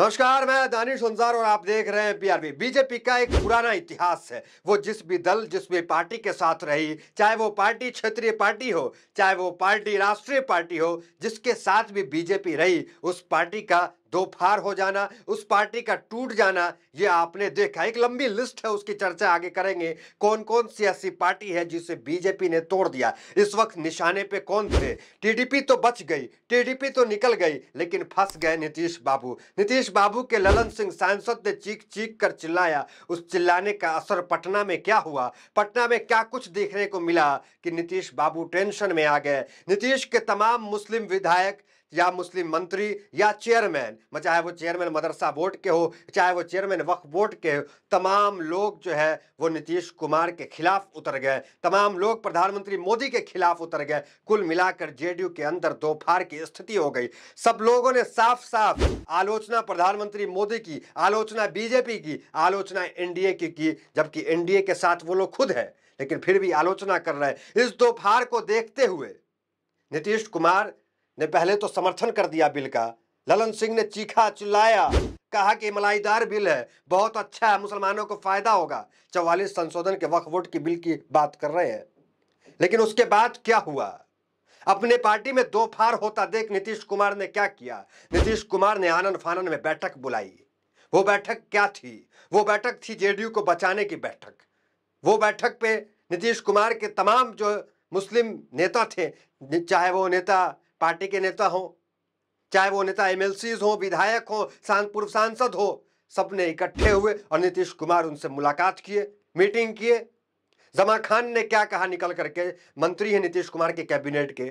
नमस्कार मैं दानिश अंसार और आप देख रहे हैं पीआरबी बीजेपी का एक पुराना इतिहास है वो जिस भी दल जिस भी पार्टी के साथ रही चाहे वो पार्टी क्षेत्रीय पार्टी हो चाहे वो पार्टी राष्ट्रीय पार्टी हो जिसके साथ भी बीजेपी रही उस पार्टी का दो फार हो जाना उस पार्टी का टूट जाना ये आपने देखा एक लंबी लिस्ट है उसकी चर्चा आगे करेंगे कौन कौन सी ऐसी पार्टी है जिसे बीजेपी ने तोड़ दिया इस वक्त निशाने पे कौन थे टीडीपी तो बच गई टीडीपी तो निकल गई लेकिन फंस गए नीतीश बाबू नीतीश बाबू के ललन सिंह सांसद ने चीख चीख कर चिल्लाया उस चिल्लाने का असर पटना में क्या हुआ पटना में क्या कुछ देखने को मिला कि नीतीश बाबू टेंशन में आ गए नीतीश के तमाम मुस्लिम विधायक या मुस्लिम मंत्री या चेयरमैन चाहे वो चेयरमैन मदरसा बोर्ड के हो चाहे वो चेयरमैन वक्फ बोर्ड के हो तमाम लोग जो है वो नीतीश कुमार के खिलाफ उतर गए तमाम लोग प्रधानमंत्री मोदी के खिलाफ उतर गए कुल मिलाकर जेडीयू के अंदर फार की स्थिति हो गई सब लोगों ने साफ साफ आलोचना प्रधानमंत्री मोदी की आलोचना बीजेपी की आलोचना एनडीए की की जबकि एनडीए के साथ वो लोग खुद है लेकिन फिर भी आलोचना कर रहे हैं इस दोपहर को देखते हुए नीतीश कुमार ने पहले तो समर्थन कर दिया बिल का ललन सिंह ने चीखा चिल्लाया कहा कि मलाईदार बिल है बहुत अच्छा है मुसलमानों को फायदा होगा चौवालीस संशोधन के वक्फ वोट की बिल की बात कर रहे हैं लेकिन उसके बाद क्या हुआ अपने पार्टी में दो फार होता देख नीतीश कुमार ने क्या किया नीतीश कुमार ने आनंद फानन में बैठक बुलाई वो बैठक क्या थी वो बैठक थी जेडीयू को बचाने की बैठक वो बैठक पे नीतीश कुमार के तमाम जो मुस्लिम नेता थे चाहे वो नेता पार्टी के नेता हों चाहे वो नेता एम हो विधायक हो पूर्व सांसद हो सबने इकट्ठे हुए और नीतीश कुमार उनसे मुलाकात किए मीटिंग किए जमा खान ने क्या कहा निकल करके मंत्री है नीतीश कुमार के कैबिनेट के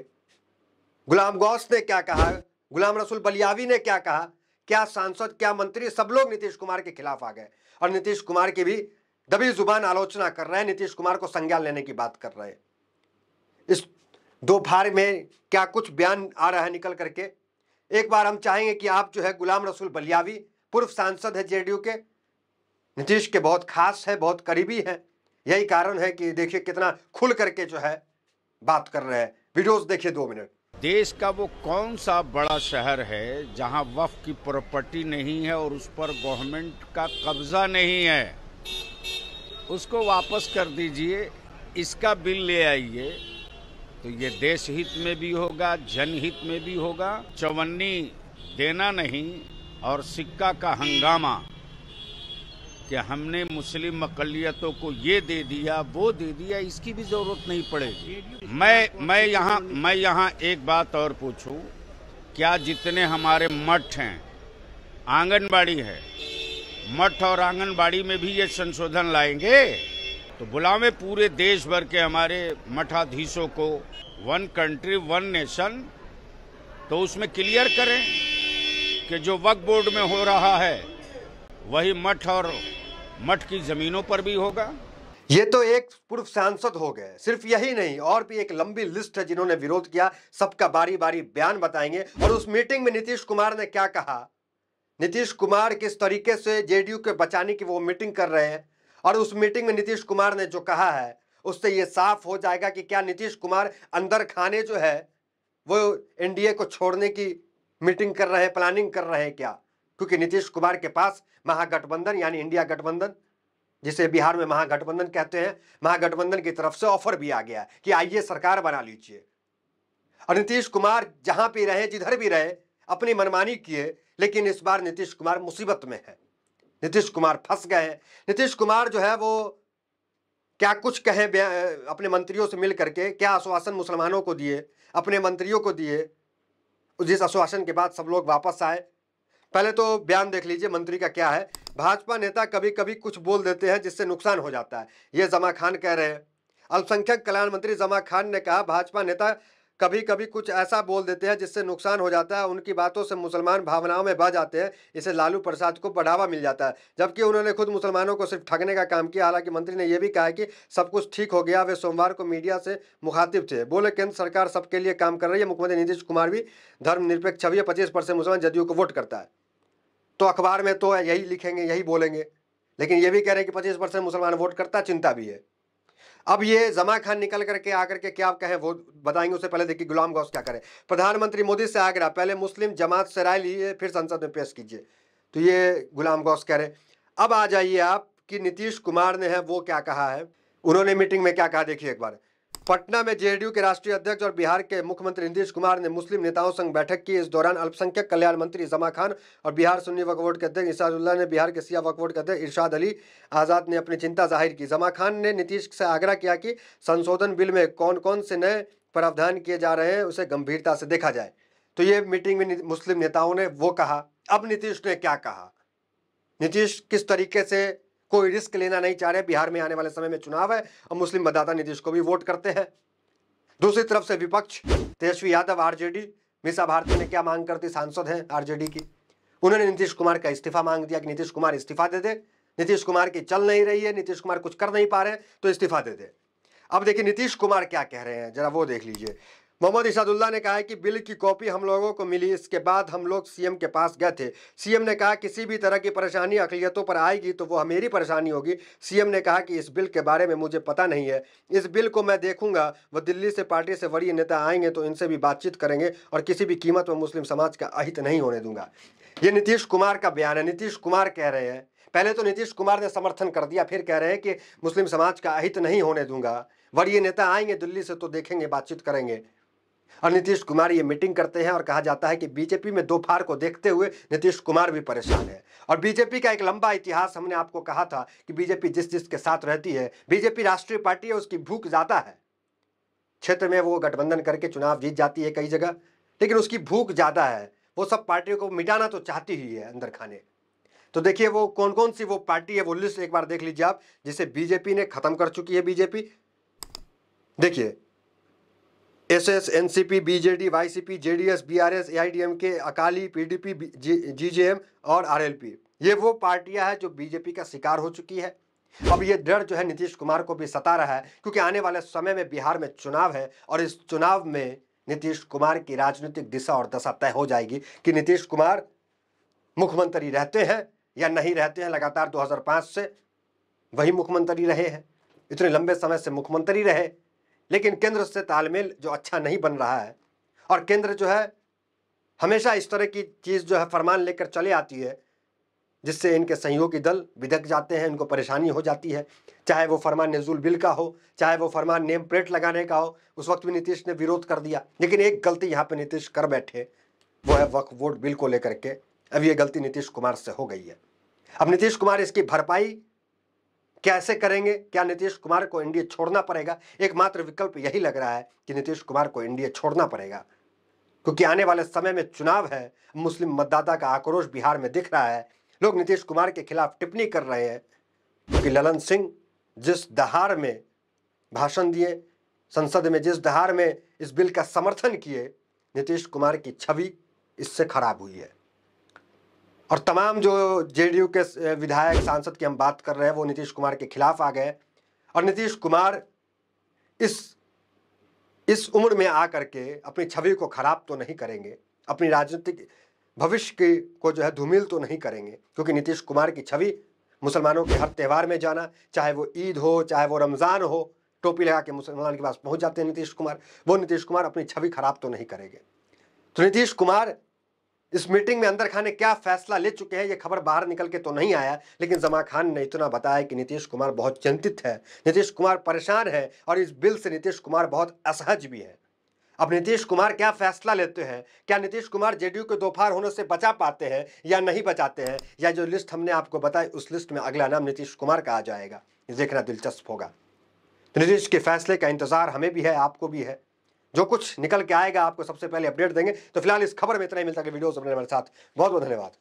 गुलाम गौस ने क्या कहा गुलाम रसूल बलियावी ने क्या कहा क्या सांसद क्या मंत्री सब लोग नीतीश कुमार के खिलाफ आ गए और नीतीश कुमार की भी दबी जुबान आलोचना कर रहे हैं नीतीश कुमार को संज्ञान लेने की बात कर रहे हैं इस दोपहर में क्या कुछ बयान आ रहा है निकल करके एक बार हम चाहेंगे कि आप जो है गुलाम रसूल बलियावी पूर्व सांसद है जेडीयू के नीतीश के बहुत खास है बहुत करीबी हैं यही कारण है कि देखिए कितना खुल करके जो है बात कर रहे हैं वीडियोस देखिए दो मिनट देश का वो कौन सा बड़ा शहर है जहां वफ की प्रॉपर्टी नहीं है और उस पर गवर्नमेंट का कब्जा नहीं है उसको वापस कर दीजिए इसका बिल ले आइए तो ये देश हित में भी होगा जनहित में भी होगा चवन्नी देना नहीं और सिक्का का हंगामा कि हमने मुस्लिम मकलियतों को ये दे दिया वो दे दिया इसकी भी जरूरत नहीं पड़ेगी मैं मैं यहाँ मैं यहाँ एक बात और पूछूं क्या जितने हमारे मठ हैं आंगनबाड़ी है मठ और आंगनबाड़ी में भी ये संशोधन लाएंगे तो बुलावे पूरे देश भर के हमारे मठाधीशों को वन कंट्री वन नेशन तो उसमें क्लियर करें कि जो वक्फ बोर्ड में हो रहा है वही मठ और मठ की जमीनों पर भी होगा ये तो एक पूर्व सांसद हो गए सिर्फ यही नहीं और भी एक लंबी लिस्ट है जिन्होंने विरोध किया सबका बारी बारी बयान बताएंगे और उस मीटिंग में नीतीश कुमार ने क्या कहा नीतीश कुमार किस तरीके से जेडीयू के बचाने की वो मीटिंग कर रहे हैं और उस मीटिंग में नीतीश कुमार ने जो कहा है उससे ये साफ हो जाएगा कि क्या नीतीश कुमार अंदर खाने जो है वो एनडीए को छोड़ने की मीटिंग कर रहे हैं प्लानिंग कर रहे हैं क्या क्योंकि नीतीश कुमार के पास महागठबंधन यानी इंडिया गठबंधन जिसे बिहार में महागठबंधन कहते हैं महागठबंधन की तरफ से ऑफर भी आ गया कि आइए सरकार बना लीजिए और नीतीश कुमार जहां भी रहे जिधर भी रहे अपनी मनमानी किए लेकिन इस बार नीतीश कुमार मुसीबत में है नीतीश कुमार फंस गए नीतीश कुमार जो है वो क्या कुछ कहे अपने मंत्रियों से मिल करके क्या आश्वासन मुसलमानों को दिए अपने मंत्रियों को दिए जिस आश्वासन के बाद सब लोग वापस आए पहले तो बयान देख लीजिए मंत्री का क्या है भाजपा नेता कभी कभी कुछ बोल देते हैं जिससे नुकसान हो जाता है ये जमा खान कह रहे हैं अल्पसंख्यक कल्याण मंत्री जमा खान ने कहा भाजपा नेता कभी कभी कुछ ऐसा बोल देते हैं जिससे नुकसान हो जाता है उनकी बातों से मुसलमान भावनाओं में बह जाते हैं इसे लालू प्रसाद को बढ़ावा मिल जाता है जबकि उन्होंने खुद मुसलमानों को सिर्फ ठगने का काम किया हालांकि मंत्री ने यह भी कहा कि सब कुछ ठीक हो गया वे सोमवार को मीडिया से मुखातिब थे बोले केंद्र सरकार सबके लिए काम कर रही है मुख्यमंत्री नीतीश कुमार भी धर्मनिरपेक्ष छवि पच्चीस परसेंट मुसलमान जदयू को वोट करता है तो अखबार में तो यही लिखेंगे यही बोलेंगे लेकिन ये भी कह रहे हैं कि पच्चीस परसेंट मुसलमान वोट करता चिंता भी है अब ये जमा खान निकल करके आकर के क्या कहें वो बताएंगे उससे पहले देखिए गुलाम गौस क्या करें प्रधानमंत्री मोदी से आग्रह पहले मुस्लिम जमात से राय लीजिए फिर संसद में पेश कीजिए तो ये गुलाम गौस कह रहे अब आ जाइए आप कि नीतीश कुमार ने है वो क्या कहा है उन्होंने मीटिंग में क्या कहा देखिए एक बार पटना में जेडीयू के राष्ट्रीय अध्यक्ष और बिहार के मुख्यमंत्री नीतीश कुमार ने मुस्लिम नेताओं संग बैठक की इस दौरान अल्पसंख्यक कल्याण मंत्री जमा खान और बिहार सुन्नी वक्फ बोर्ड के अध्यक्ष इसादुल्ला ने बिहार के सिया वक्फ बोर्ड के अध्यक्ष इरशाद अली आज़ाद ने अपनी चिंता जाहिर की जमा खान ने नीतीश से आग्रह किया कि संशोधन बिल में कौन कौन से नए प्रावधान किए जा रहे हैं उसे गंभीरता से देखा जाए तो ये मीटिंग में मुस्लिम नेताओं ने वो कहा अब नीतीश ने क्या कहा नीतीश किस तरीके से कोई रिस्क लेना नहीं चाह रहे बिहार में आने वाले समय में चुनाव है और मुस्लिम मतदाता नीतीश को भी वोट करते हैं दूसरी तरफ से विपक्ष तेजस्वी यादव आरजेडी मिसा भारती ने क्या मांग करती सांसद हैं आरजेडी की उन्होंने नीतीश कुमार का इस्तीफा मांग दिया कि नीतीश कुमार इस्तीफा दे दे नीतीश कुमार की चल नहीं रही है नीतीश कुमार कुछ कर नहीं पा रहे तो इस्तीफा दे दे अब देखिए नीतीश कुमार क्या कह रहे हैं जरा वो देख लीजिए मोहम्मद इशादुल्ला ने कहा है कि बिल की कॉपी हम लोगों को मिली इसके बाद हम लोग सीएम के पास गए थे सीएम ने कहा किसी भी तरह की परेशानी अकलीतों पर आएगी तो वो मेरी परेशानी होगी सीएम ने कहा कि इस बिल के बारे में मुझे पता नहीं है इस बिल को मैं देखूंगा वो दिल्ली से पार्टी से वरीय नेता आएंगे तो इनसे भी बातचीत करेंगे और किसी भी कीमत में मुस्लिम समाज का अहित नहीं होने दूंगा ये नीतीश कुमार का बयान है नीतीश कुमार कह रहे हैं पहले तो नीतीश कुमार ने समर्थन कर दिया फिर कह रहे हैं कि मुस्लिम समाज का अहित नहीं होने दूंगा वरीय नेता आएंगे दिल्ली से तो देखेंगे बातचीत करेंगे और नीतीश कुमार ये मीटिंग करते हैं और कहा जाता है कि बीजेपी में दो फार को देखते हुए नीतीश कुमार भी परेशान है और बीजेपी का एक लंबा इतिहास हमने आपको कहा था कि बीजेपी जिस जिसके साथ रहती है बीजेपी राष्ट्रीय पार्टी है उसकी भूख ज़्यादा है क्षेत्र में वो गठबंधन करके चुनाव जीत जाती है कई जगह लेकिन उसकी भूख ज़्यादा है वो सब पार्टियों को मिटाना तो चाहती ही है अंदर खाने तो देखिए वो कौन कौन सी वो पार्टी है वो लिस्ट एक बार देख लीजिए आप जिसे बीजेपी ने ख़त्म कर चुकी है बीजेपी देखिए SS NCP BJD YCP JDS BRS AIADMK Akali PDP GJM और आरएलपी ये वो पार्टियां हैं जो बीजेपी का शिकार हो चुकी है अब ये डर जो है नीतीश कुमार को भी सता रहा है क्योंकि आने वाले समय में बिहार में चुनाव है और इस चुनाव में नीतीश कुमार की राजनीतिक दिशा और दशा तय हो जाएगी कि नीतीश कुमार मुख्यमंत्री रहते हैं या नहीं रहते हैं लगातार 2005 से वही मुख्यमंत्री रहे हैं इतने लंबे समय से मुख्यमंत्री रहे लेकिन केंद्र से तालमेल जो अच्छा नहीं बन रहा है और केंद्र जो है हमेशा इस तरह की चीज़ जो है फरमान लेकर चले आती है जिससे इनके सहयोगी दल विधक जाते हैं इनको परेशानी हो जाती है चाहे वो फरमान नजूल बिल का हो चाहे वो फरमान नेम प्लेट लगाने का हो उस वक्त भी नीतीश ने विरोध कर दिया लेकिन एक गलती यहाँ पे नीतीश कर बैठे वो है वक्फ वोट बिल को लेकर के अब ये गलती नीतीश कुमार से हो गई है अब नीतीश कुमार इसकी भरपाई कैसे करेंगे क्या नीतीश कुमार को एनडीए छोड़ना पड़ेगा एकमात्र विकल्प यही लग रहा है कि नीतीश कुमार को एनडीए छोड़ना पड़ेगा क्योंकि आने वाले समय में चुनाव है मुस्लिम मतदाता का आक्रोश बिहार में दिख रहा है लोग नीतीश कुमार के खिलाफ टिप्पणी कर रहे हैं क्योंकि ललन सिंह जिस दहार में भाषण दिए संसद में जिस दहार में इस बिल का समर्थन किए नीतीश कुमार की छवि इससे खराब हुई है और तमाम जो जेडीयू के विधायक सांसद की हम बात कर रहे हैं वो नीतीश कुमार के खिलाफ आ गए और नीतीश कुमार इस इस उम्र में आ करके अपनी छवि को खराब तो नहीं करेंगे अपनी राजनीतिक भविष्य की को जो है धूमिल तो नहीं करेंगे क्योंकि नीतीश कुमार की छवि मुसलमानों के हर त्यौहार में जाना चाहे वो ईद हो चाहे वो रमज़ान हो टोपी लगा के मुसलमान के पास पहुंच जाते हैं नीतीश कुमार वो नीतीश कुमार अपनी छवि खराब तो नहीं करेंगे तो नीतीश कुमार इस मीटिंग में अंदर खान ने क्या फैसला ले चुके हैं ये खबर बाहर निकल के तो नहीं आया लेकिन जमा खान ने इतना बताया कि नीतीश कुमार बहुत चिंतित है नीतीश कुमार परेशान है और इस बिल से नीतीश कुमार बहुत असहज भी है अब नीतीश कुमार क्या फैसला लेते हैं क्या नीतीश कुमार जेडीयू के दोपहर होने से बचा पाते हैं या नहीं बचाते हैं या जो लिस्ट हमने आपको बताई उस लिस्ट में अगला नाम नीतीश कुमार का आ जाएगा देखना दिलचस्प होगा तो नीतीश के फैसले का इंतज़ार हमें भी है आपको भी है जो कुछ निकल के आएगा आपको सबसे पहले अपडेट देंगे तो फिलहाल इस खबर में इतना ही मिलता है वीडियो सबने हमारे साथ बहुत बहुत धन्यवाद